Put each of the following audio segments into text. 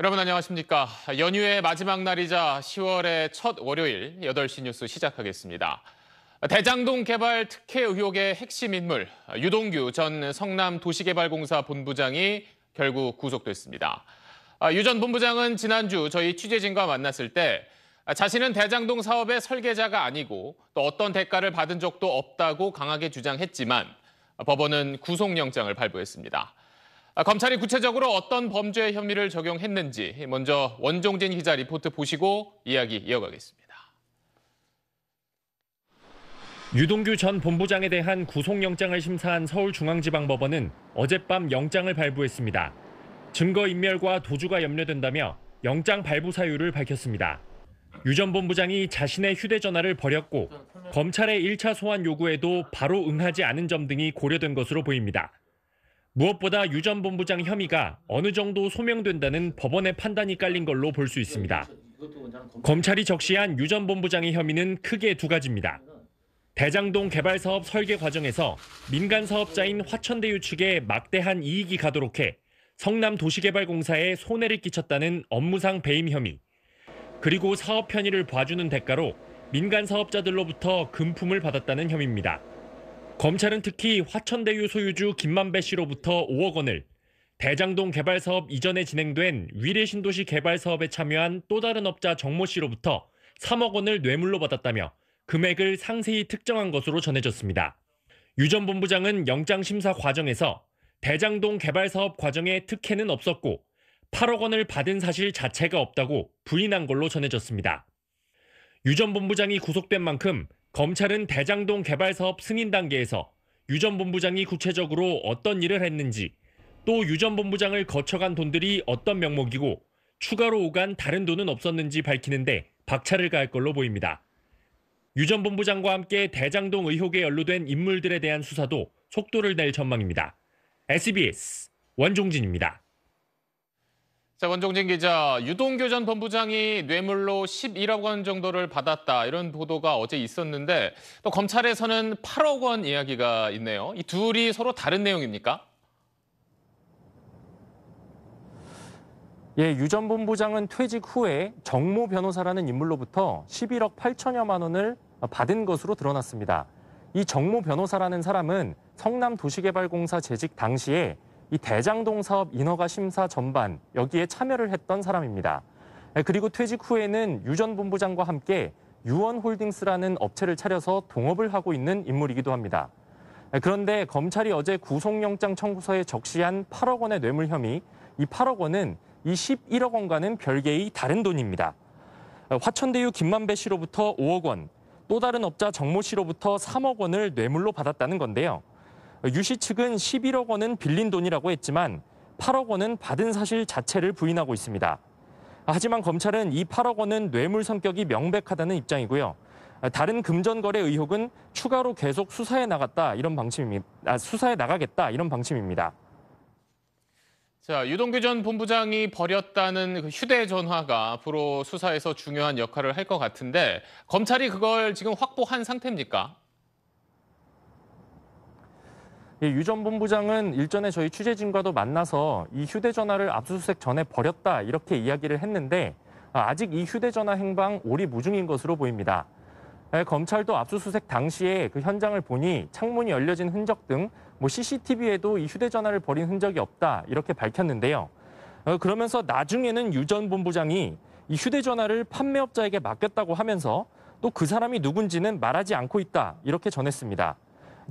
여러분 안녕하십니까. 연휴의 마지막 날이자 10월의 첫 월요일 8시 뉴스 시작하겠습니다. 대장동 개발 특혜 의혹의 핵심 인물 유동규 전 성남도시개발공사 본부장이 결국 구속됐습니다. 아, 유전 본부장은 지난주 저희 취재진과 만났을 때 자신은 대장동 사업의 설계자가 아니고 또 어떤 대가를 받은 적도 없다고 강하게 주장했지만 법원은 구속영장을 발부했습니다. 아, 검찰이 구체적으로 어떤 범죄 혐의를 적용했는지 먼저 원종진 기자 리포트 보시고 이야기 이어가겠습니다. 유동규 전 본부장에 대한 구속영장을 심사한 서울중앙지방법원은 어젯밤 영장을 발부했습니다. 증거인멸과 도주가 염려된다며 영장 발부 사유를 밝혔습니다. 유 전 본부장이 자신의 휴대전화를 버렸고 검찰의 1차 소환 요구에도 바로 응하지 않은 점 등이 고려된 것으로 보입니다. 무엇보다 유전 본부장 혐의가 어느 정도 소명된다는 법원의 판단이 깔린 걸로 볼 수 있습니다. 검찰이 적시한 유전 본부장의 혐의는 크게 두 가지입니다. 대장동 개발 사업 설계 과정에서 민간 사업자인 화천대유 측에 막대한 이익이 가도록 해 성남 도시개발공사에 손해를 끼쳤다는 업무상 배임 혐의, 그리고 사업 편의를 봐주는 대가로 민간 사업자들로부터 금품을 받았다는 혐의입니다. 검찰은 특히 화천대유 소유주 김만배 씨로부터 5억 원을 대장동 개발 사업 이전에 진행된 위례 신도시 개발 사업에 참여한 또 다른 업자 정모 씨로부터 3억 원을 뇌물로 받았다며 금액을 상세히 특정한 것으로 전해졌습니다. 유전 본부장은 영장 심사 과정에서 대장동 개발 사업 과정에 특혜는 없었고 8억 원을 받은 사실 자체가 없다고 부인한 걸로 전해졌습니다. 유전 본부장이 구속된 만큼 검찰은 대장동 개발 사업 승인 단계에서 유전 본부장이 구체적으로 어떤 일을 했는지 또 유전 본부장을 거쳐간 돈들이 어떤 명목이고 추가로 오간 다른 돈은 없었는지 밝히는데 박차를 가할 걸로 보입니다. 유전 본부장과 함께 대장동 의혹에 연루된 인물들에 대한 수사도 속도를 낼 전망입니다. SBS 원종진입니다. 자, 원종진 기자, 유동규 전 본부장이 뇌물로 11억 원 정도를 받았다 이런 보도가 어제 있었는데 또 검찰에서는 8억 원 이야기가 있네요. 이 둘이 서로 다른 내용입니까? 예, 유전 본부장은 퇴직 후에 정모 변호사라는 인물로부터 11억 8천여만 원을 받은 것으로 드러났습니다. 이 정모 변호사라는 사람은 성남 도시개발공사 재직 당시에 이 대장동 사업 인허가 심사 전반 여기에 참여를 했던 사람입니다. 네, 그리고 퇴직 후에는 유전 본부장과 함께 유원홀딩스라는 업체를 차려서 동업을 하고 있는 인물이기도 합니다. 네, 그런데 검찰이 어제 구속영장 청구서에 적시한 8억 원의 뇌물 혐의, 이 8억 원은 이 11억 원과는 별개의 다른 돈입니다. 네, 화천대유 김만배 씨로부터 5억 원, 또 다른 업자 정모 씨로부터 3억 원을 뇌물로 받았다는 건데요. 유씨 측은 11억 원은 빌린 돈이라고 했지만 8억 원은 받은 사실 자체를 부인하고 있습니다. 하지만 검찰은 이 8억 원은 뇌물 성격이 명백하다는 입장이고요. 다른 금전 거래 의혹은 추가로 계속 수사해 나갔다 이런 방침입니다. 아, 수사해 나가겠다 이런 방침입니다. 자, 유동규 전 본부장이 버렸다는 그 휴대전화가 앞으로 수사에서 중요한 역할을 할 것 같은데 검찰이 그걸 지금 확보한 상태입니까? 예, 유전 본부장은 일전에 저희 취재진과도 만나서 이 휴대전화를 압수수색 전에 버렸다 이렇게 이야기를 했는데 아, 아직 이 휴대전화 행방 오리무중인 것으로 보입니다. 예, 검찰도 압수수색 당시에 그 현장을 보니 창문이 열려진 흔적 등 뭐 CCTV에도 이 휴대전화를 버린 흔적이 없다 이렇게 밝혔는데요. 어, 그러면서 나중에는 유 전 본부장이 이 휴대전화를 판매업자에게 맡겼다고 하면서 또 그 사람이 누군지는 말하지 않고 있다 이렇게 전했습니다.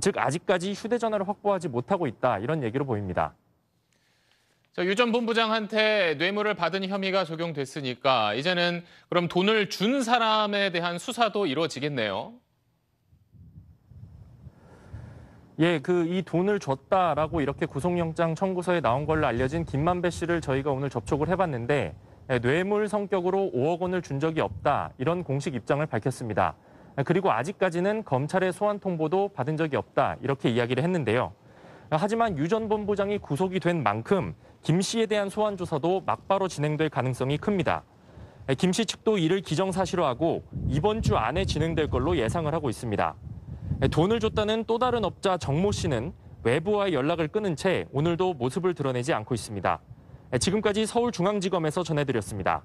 즉 아직까지 휴대전화를 확보하지 못하고 있다 이런 얘기로 보입니다. 유 전 본부장한테 뇌물을 받은 혐의가 적용됐으니까 이제는 그럼 돈을 준 사람에 대한 수사도 이루어지겠네요. 예, 그 이 돈을 줬다라고 이렇게 구속영장 청구서에 나온 걸로 알려진 김만배 씨를 저희가 오늘 접촉을 해봤는데 예, 뇌물 성격으로 5억 원을 준 적이 없다 이런 공식 입장을 밝혔습니다. 아, 그리고 아직까지는 검찰의 소환 통보도 받은 적이 없다 이렇게 이야기를 했는데요. 아, 하지만 유 전 본부장이 구속이 된 만큼 김 씨에 대한 소환 조사도 막바로 진행될 가능성이 큽니다. 아, 김씨 측도 이를 기정사실화하고 이번 주 안에 진행될 걸로 예상을 하고 있습니다. 돈을 줬다는 또 다른 업자 정모 씨는 외부와의 연락을 끊은 채 오늘도 모습을 드러내지 않고 있습니다. 지금까지 서울중앙지검에서 전해드렸습니다.